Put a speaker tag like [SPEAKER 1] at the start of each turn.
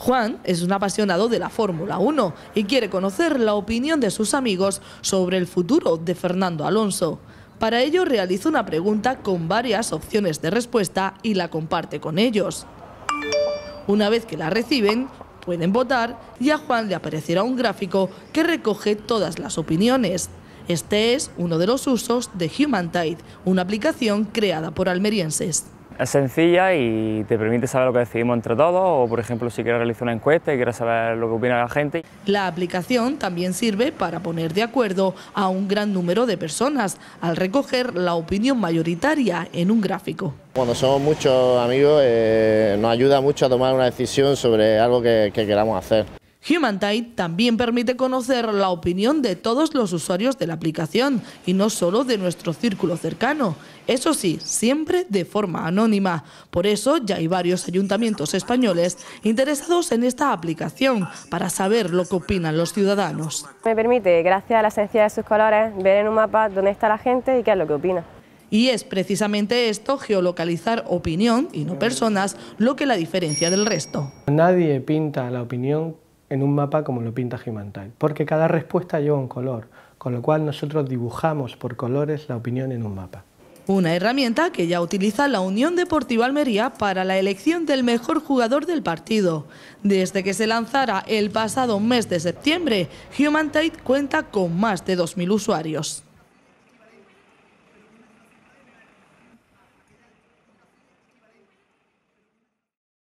[SPEAKER 1] Juan es un apasionado de la Fórmula 1 y quiere conocer la opinión de sus amigos sobre el futuro de Fernando Alonso. Para ello realiza una pregunta con varias opciones de respuesta y la comparte con ellos. Una vez que la reciben, pueden votar y a Juan le aparecerá un gráfico que recoge todas las opiniones. Este es uno de los usos de HumanTide, una aplicación creada por almerienses. Es sencilla y te permite saber lo que decidimos entre todos o, por ejemplo, si quieres realizar una encuesta y quieres saber lo que opina la gente. La aplicación también sirve para poner de acuerdo a un gran número de personas al recoger la opinión mayoritaria en un gráfico. Cuando somos muchos amigos eh, nos ayuda mucho a tomar una decisión sobre algo que queramos hacer. HumanTide también permite conocer la opinión de todos los usuarios de la aplicación y no solo de nuestro círculo cercano, eso sí, siempre de forma anónima. Por eso ya hay varios ayuntamientos españoles interesados en esta aplicación para saber lo que opinan los ciudadanos. Me permite, gracias a la esencia de sus colores, ver en un mapa dónde está la gente y qué es lo que opina. Y es precisamente esto, geolocalizar opinión y no personas, lo que la diferencia del resto. Nadie pinta la opinión en un mapa como lo pinta Humantide, porque cada respuesta lleva un color, con lo cual nosotros dibujamos por colores la opinión en un mapa. Una herramienta que ya utiliza la Unión Deportiva Almería para la elección del mejor jugador del partido. Desde que se lanzara el pasado mes de septiembre, Humantide cuenta con más de 2.000 usuarios.